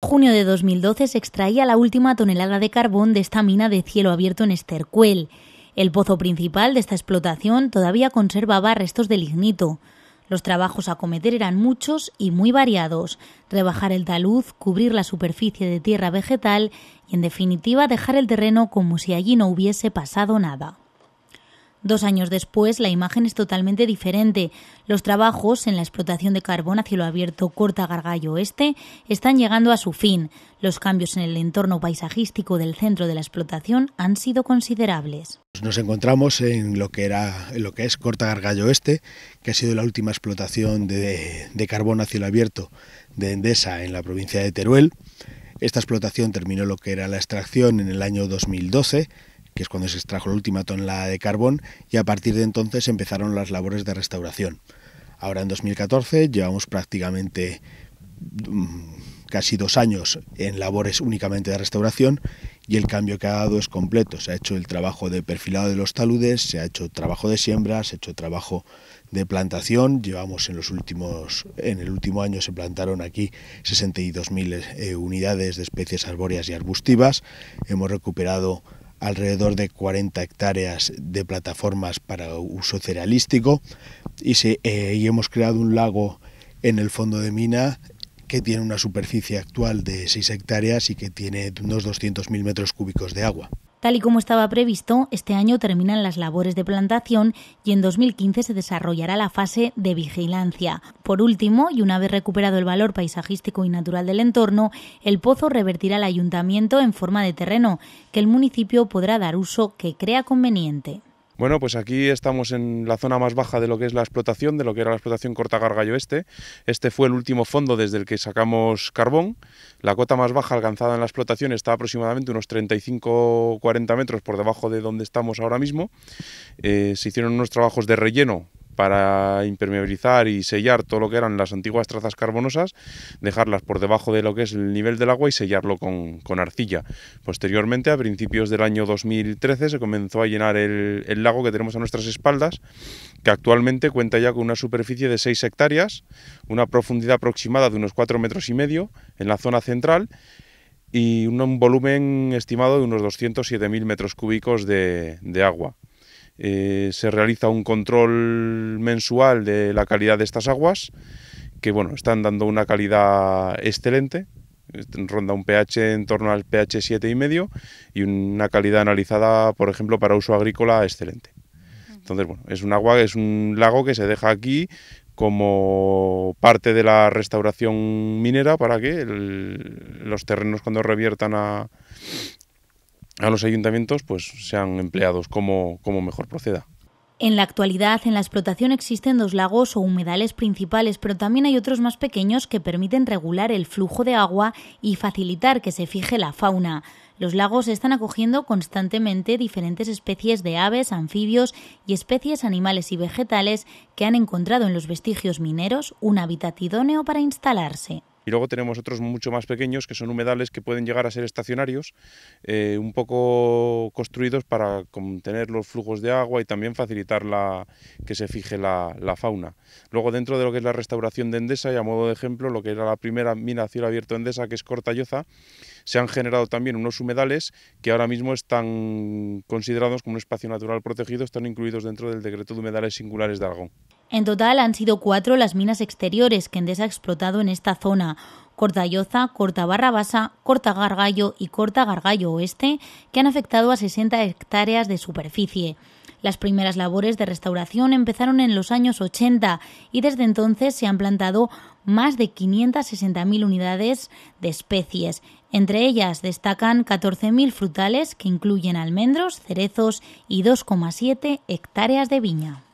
junio de 2012 se extraía la última tonelada de carbón de esta mina de cielo abierto en Estercuel. El pozo principal de esta explotación todavía conservaba restos de lignito. Los trabajos a cometer eran muchos y muy variados. Rebajar el talud, cubrir la superficie de tierra vegetal y, en definitiva, dejar el terreno como si allí no hubiese pasado nada. Dos años después, la imagen es totalmente diferente. Los trabajos en la explotación de carbón a cielo abierto Corta Gargallo Oeste están llegando a su fin. Los cambios en el entorno paisajístico del centro de la explotación han sido considerables. Nos encontramos en lo que, era, lo que es Corta Gargallo Oeste, que ha sido la última explotación de, de carbón a cielo abierto de Endesa en la provincia de Teruel. Esta explotación terminó lo que era la extracción en el año 2012 que es cuando se extrajo la última tonelada de carbón, y a partir de entonces empezaron las labores de restauración. Ahora en 2014 llevamos prácticamente mm, casi dos años en labores únicamente de restauración y el cambio que ha dado es completo. Se ha hecho el trabajo de perfilado de los taludes, se ha hecho trabajo de siembra, se ha hecho trabajo de plantación. Llevamos en los últimos, en el último año se plantaron aquí 62.000 eh, unidades de especies arbóreas y arbustivas. Hemos recuperado alrededor de 40 hectáreas de plataformas para uso cerealístico eh, y, hemos creado un lago en el fondo de mina que tiene una superficie actual de 6 hectáreas y que tiene unos 200.000 metros cúbicos de agua. Tal y como estaba previsto, este año terminan las labores de plantación y en 2015 se desarrollará la fase de vigilancia. Por último, y una vez recuperado el valor paisajístico y natural del entorno, el pozo revertirá al ayuntamiento en forma de terreno, que el municipio podrá dar uso que crea conveniente. Bueno, pues aquí estamos en la zona más baja de lo que es la explotación, de lo que era la explotación Corta Gargallo Este. Este fue el último fondo desde el que sacamos carbón. La cota más baja alcanzada en la explotación está aproximadamente unos 35-40 metros por debajo de donde estamos ahora mismo. Eh, se hicieron unos trabajos de relleno para impermeabilizar y sellar todo lo que eran las antiguas trazas carbonosas, dejarlas por debajo de lo que es el nivel del agua y sellarlo con, arcilla. Posteriormente, a principios del año 2013, se comenzó a llenar el, lago que tenemos a nuestras espaldas, que actualmente cuenta ya con una superficie de 6 hectáreas, una profundidad aproximada de unos 4 metros y medio en la zona central y un volumen estimado de unos 207.000 metros cúbicos de agua. Eh, se realiza un control mensual de la calidad de estas aguas, que bueno, están dando una calidad excelente, ronda un pH en torno al pH 7,5 y medio y una calidad analizada, por ejemplo, para uso agrícola excelente. Entonces, bueno, es un agua, es un lago que se deja aquí como parte de la restauración minera para que los terrenos cuando reviertan a, a los ayuntamientos pues sean empleados como, como mejor proceda. En la actualidad, en la explotación existen dos lagos o humedales principales, pero también hay otros más pequeños que permiten regular el flujo de agua y facilitar que se fije la fauna. Los lagos están acogiendo constantemente diferentes especies de aves, anfibios y especies animales y vegetales que han encontrado en los vestigios mineros un hábitat idóneo para instalarse. Y luego tenemos otros mucho más pequeños que son humedales que pueden llegar a ser estacionarios, eh, un poco construidos para contener los flujos de agua y también facilitar la, que se fije la, fauna. Luego dentro de lo que es la restauración de Endesa, y a modo de ejemplo, lo que era la primera mina a cielo abierto Endesa, que es Cortalloza, se han generado también unos humedales que ahora mismo están considerados como un espacio natural protegido, están incluidos dentro del decreto de humedales singulares de Aragón. En total han sido cuatro las minas exteriores que Endesa ha explotado en esta zona. Cortayoza, Corta Barrabasa, Corta Gargallo y Corta Gargallo Oeste, que han afectado a 60 hectáreas de superficie. Las primeras labores de restauración empezaron en los años 80 y desde entonces se han plantado más de 560.000 unidades de especies. Entre ellas destacan 14.000 frutales que incluyen almendros, cerezos y 2,7 hectáreas de viña.